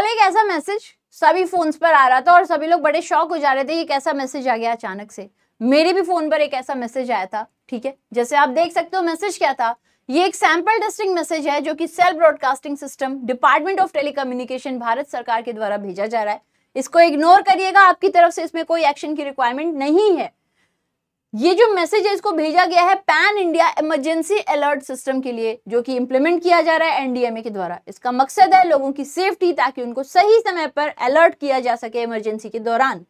कल एक ऐसा मैसेज सभी फोन्स पर आ रहा था और सभी लोग बड़े शौक हो जा रहे थे ये कैसा मैसेज आ गया अचानक से मेरे भी फोन पर एक ऐसा मैसेज आया था ठीक है जैसे आप देख सकते हो मैसेज क्या था ये एक सैंपल टेस्टिंग मैसेज है जो कि cell broadcasting system department of telecommunication Bharat सरकार के द्वारा भेजा जा रहा है इसको इग्नोर करिएगा आपकी तरफ से इसमें कोई एक्शन की रिक्वायरमेंट नहीं है ये जो मैसेज है इसको भेजा गया है pan India emergency alert system के लिए जो कि इंप्लीमेंट किया जा रहा है एनडीएमए के द्वारा इसका मकसद है लोगों की सेफ्टी ताकि उनको सही समय पर अलर्ट किया जा सके इमरजेंसी के दौरान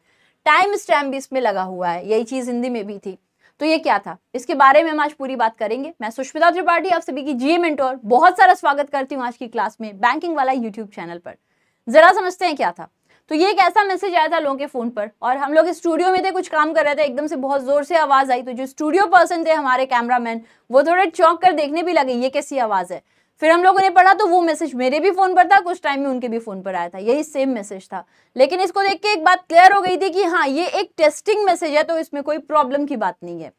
टाइम स्टैम्प भी इसमें लगा हुआ है यही चीज हिंदी में भी थी तो ये क्या था इसके बारे में हम आज पूरी बात करेंगे मैं सुष्मिता त्रिपाठी आप सभी की जीए मेंटोर बहुत सारा स्वागत करती हूँ आज की क्लास में बैंकिंग वाला यूट्यूब चैनल पर जरा समझते हैं क्या था तो ये एक ऐसा मैसेज आया था लोगों के फ़ोन पर और हम लोग स्टूडियो में थे कुछ काम कर रहे थे एकदम से बहुत ज़ोर से आवाज़ आई तो जो स्टूडियो पर्सन थे हमारे कैमरामैन वो थोड़े चौंक कर देखने भी लगे ये कैसी आवाज़ है फिर हम लोगों ने पढ़ा तो वो मैसेज मेरे भी फ़ोन पर था कुछ टाइम में उनके भी फ़ोन पर आया था यही सेम मैसेज था लेकिन इसको देख के एक बात क्लियर हो गई थी कि हाँ ये एक टेस्टिंग मैसेज है तो इसमें कोई प्रॉब्लम की बात नहीं है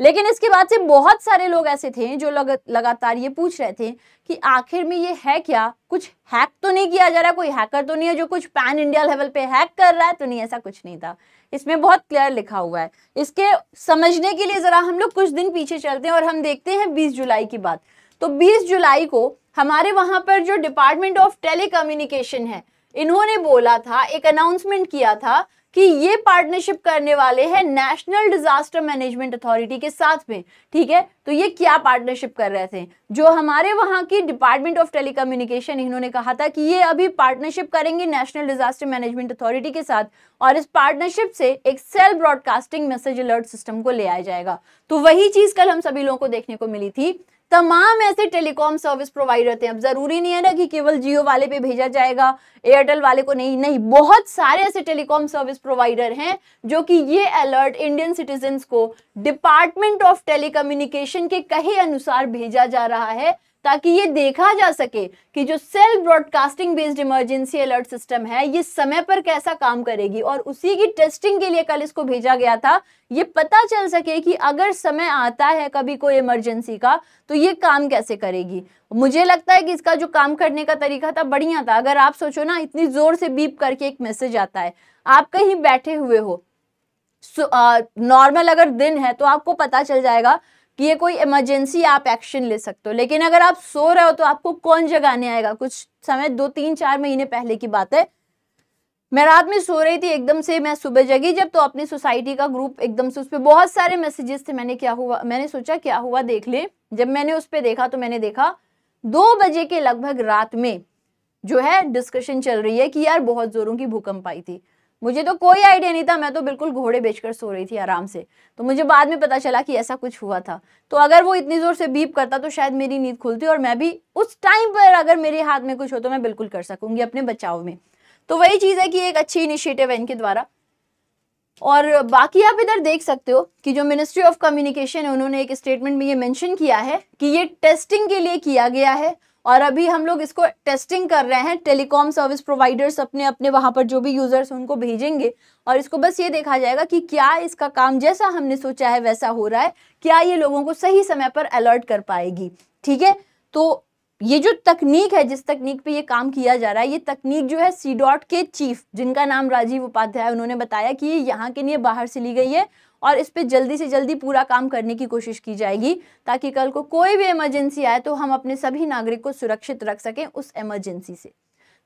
लेकिन इसके बाद से बहुत सारे लोग ऐसे थे जो लग, लगातार ये पूछ रहे थे कि आखिर में ये है क्या कुछ हैक तो नहीं किया जा रहा कोई हैकर तो नहीं है जो कुछ पैन इंडिया लेवल पे हैक कर रहा है तो नहीं ऐसा कुछ नहीं था इसमें बहुत क्लियर लिखा हुआ है इसके समझने के लिए ज़रा हम लोग कुछ दिन पीछे चलते हैं और हम देखते हैं बीस जुलाई की बात तो बीस जुलाई को हमारे वहां पर जो डिपार्टमेंट ऑफ टेली है इन्होंने बोला था एक अनाउंसमेंट किया था कि ये पार्टनरशिप करने वाले हैं नेशनल डिजास्टर मैनेजमेंट अथॉरिटी के साथ में ठीक है तो ये क्या पार्टनरशिप कर रहे थे जो हमारे वहां की डिपार्टमेंट ऑफ टेलीकम्युनिकेशन इन्होंने कहा था कि ये अभी पार्टनरशिप करेंगे नेशनल डिजास्टर मैनेजमेंट अथॉरिटी के साथ और इस पार्टनरशिप से एक cell broadcasting message alert system को ले आया जाएगा तो वही चीज़ कल हम सभी लोगों को देखने को मिली थी तमाम ऐसे टेलीकॉम सर्विस प्रोवाइडर थे अब ज़रूरी नहीं है ना कि केवल जियो वाले पे भेजा जाएगा एयरटेल वाले को नहीं नहीं बहुत सारे ऐसे टेलीकॉम सर्विस प्रोवाइडर हैं जो कि ये अलर्ट इंडियन सिटीजन को डिपार्टमेंट ऑफ टेलीकम्युनिकेशन के कहे अनुसार भेजा जा रहा है ताकि ये देखा जा सके कि जो self broadcasting based emergency alert system है ये समय पर कैसा काम करेगी और उसी की टेस्टिंग के लिए कल इसको भेजा गया था ये पता चल सके कि अगर समय आता है कभी कोई इमरजेंसी का तो ये काम कैसे करेगी मुझे लगता है कि इसका जो काम करने का तरीका था बढ़िया था अगर आप सोचो ना इतनी ज़ोर से बीप करके एक मैसेज आता है आप कहीं बैठे हुए हो नॉर्मल अगर दिन है तो आपको पता चल जाएगा कि ये कोई इमरजेंसी आप एक्शन ले सकते हो लेकिन अगर आप सो रहे हो तो आपको कौन जगाने आएगा कुछ समय दो तीन चार महीने पहले की बात है मैं रात में सो रही थी एकदम से मैं सुबह जगी जब तो अपनी सोसाइटी का ग्रुप एकदम से उस पर बहुत सारे मैसेजेस थे मैंने क्या हुआ मैंने सोचा क्या हुआ देख ले जब मैंने उस पर देखा तो मैंने देखा दो बजे के लगभग रात में जो है डिस्कशन चल रही है कि यार बहुत जोरों की भूकंप आई थी मुझे तो कोई आइडिया नहीं था मैं तो बिल्कुल घोड़े बेचकर सो रही थी आराम से तो मुझे बाद में पता चला कि ऐसा कुछ हुआ था तो अगर वो इतनी ज़ोर से बीप करता तो शायद मेरी नींद खुलती और मैं भी उस टाइम पर अगर मेरे हाथ में कुछ हो तो मैं बिल्कुल कर सकूंगी अपने बचाव में तो वही चीज़ है कि एक अच्छी इनिशिएटिव है इनके द्वारा और बाकी आप इधर देख सकते हो कि जो मिनिस्ट्री ऑफ कम्युनिकेशन है उन्होंने एक स्टेटमेंट में ये मेंशन किया है कि ये टेस्टिंग के लिए किया गया है और अभी हम लोग इसको टेस्टिंग कर रहे हैं टेलीकॉम सर्विस प्रोवाइडर्स अपने अपने वहां पर जो भी यूज़र्स उनको भेजेंगे और इसको बस ये देखा जाएगा कि क्या इसका काम जैसा हमने सोचा है वैसा हो रहा है क्या ये लोगों को सही समय पर अलर्ट कर पाएगी ठीक है तो ये जो तकनीक है जिस तकनीक पे ये काम किया जा रहा है ये तकनीक जो है सी डॉट के चीफ जिनका नाम राजीव उपाध्याय उन्होंने बताया कि ये यहाँ के लिए बाहर से ली गई है और इस पर जल्दी से जल्दी पूरा काम करने की कोशिश की जाएगी ताकि कल को कोई भी इमरजेंसी आए तो हम अपने सभी नागरिक को सुरक्षित रख सकें उस इमरजेंसी से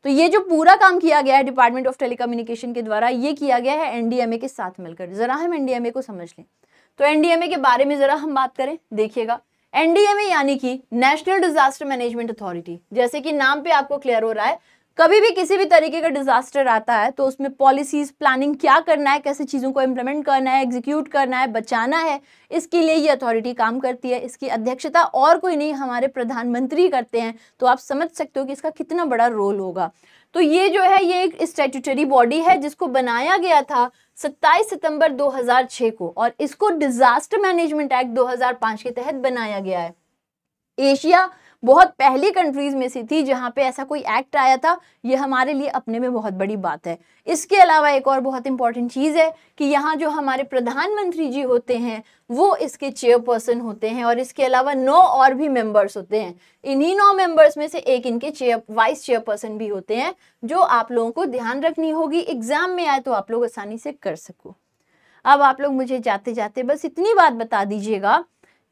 तो ये जो पूरा काम किया गया है डिपार्टमेंट ऑफ टेलीकम्युनिकेशन के द्वारा ये किया गया है एनडीएमए के साथ मिलकर जरा हम एनडीएमए को समझ लें तो एनडीएमए के बारे में जरा हम बात करें देखिएगा एनडीएमए यानी कि नेशनल डिजास्टर मैनेजमेंट अथॉरिटी जैसे कि नाम पे आपको क्लियर हो रहा है कभी भी किसी भी तरीके का डिजास्टर आता है तो उसमें पॉलिसीज प्लानिंग क्या करना है कैसे चीज़ों को इम्प्लीमेंट करना है एग्जीक्यूट करना है बचाना है इसके लिए ये अथॉरिटी काम करती है इसकी अध्यक्षता और कोई नहीं हमारे प्रधानमंत्री करते हैं तो आप समझ सकते हो कि इसका कितना बड़ा रोल होगा तो ये जो है ये एक स्टैट्यूटरी बॉडी है जिसको बनाया गया था 27 सितंबर 2006 को और इसको डिजास्टर मैनेजमेंट एक्ट 2005 के तहत बनाया गया है एशिया बहुत पहली कंट्रीज़ में से थी जहाँ पे ऐसा कोई एक्ट आया था ये हमारे लिए अपने में बहुत बड़ी बात है इसके अलावा एक और बहुत इंपॉर्टेंट चीज़ है कि यहाँ जो हमारे प्रधानमंत्री जी होते हैं वो इसके चेयरपर्सन होते हैं और इसके अलावा नौ और भी मेंबर्स होते हैं इन्हीं नौ मेंबर्स में से एक इनके चेयर वाइस चेयरपर्सन भी होते हैं जो आप लोगों को ध्यान रखनी होगी एग्जाम में आए तो आप लोग आसानी से कर सको अब आप लोग मुझे जाते जाते बस इतनी बात बता दीजिएगा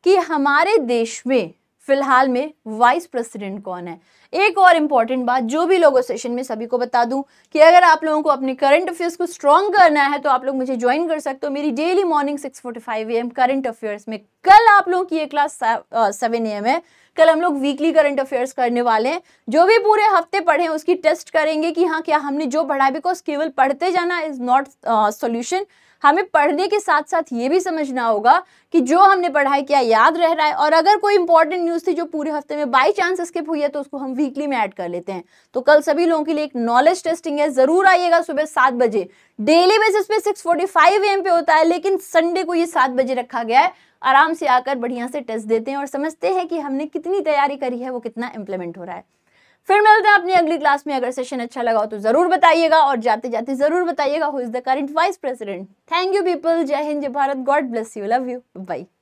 कि हमारे देश में फिलहाल में वाइस प्रेसिडेंट कौन है एक और इंपॉर्टेंट बात जो भी लोगों सेशन में सभी को बता दूं कि अगर आप लोगों को अपने करंट अफेयर्स को स्ट्रॉन्ग करना है तो आप लोग मुझे ज्वाइन कर सकते हो मेरी daily morning 6:45 forty five AM current affairs में कल आप लोगों की ये क्लास सेवन ए एम है कल हम लोग वीकली करंट अफेयर्स करने वाले हैं जो भी पूरे हफ्ते पढ़े उसकी टेस्ट करेंगे कि हाँ क्या हमने जो पढ़ा बिकॉज केवल पढ़ते जाना इज नॉट सोल्यूशन हमें पढ़ने के साथ साथ ये भी समझना होगा कि जो हमने पढ़ा है क्या याद रह रहा है और अगर कोई इंपॉर्टेंट न्यूज़ थी जो पूरे हफ्ते में बाई चांस स्किप हुई है तो उसको हम वीकली में ऐड कर लेते हैं तो कल सभी लोगों के लिए एक नॉलेज टेस्टिंग है ज़रूर आइएगा सुबह सात बजे डेली बेसिस पे सिक्स फोर्टी फाइव एम पे होता है लेकिन संडे को ये सात बजे रखा गया है आराम से आकर बढ़िया से टेस्ट देते हैं और समझते हैं कि हमने कितनी तैयारी करी है वो कितना इम्प्लीमेंट हो रहा है फिर मिलते हैं अपनी अगली क्लास में अगर सेशन अच्छा लगा हो तो ज़रूर बताइएगा और जाते जाते ज़रूर बताइएगा who is the current vice president thank you people जय हिंद जय Bharat god bless you love you by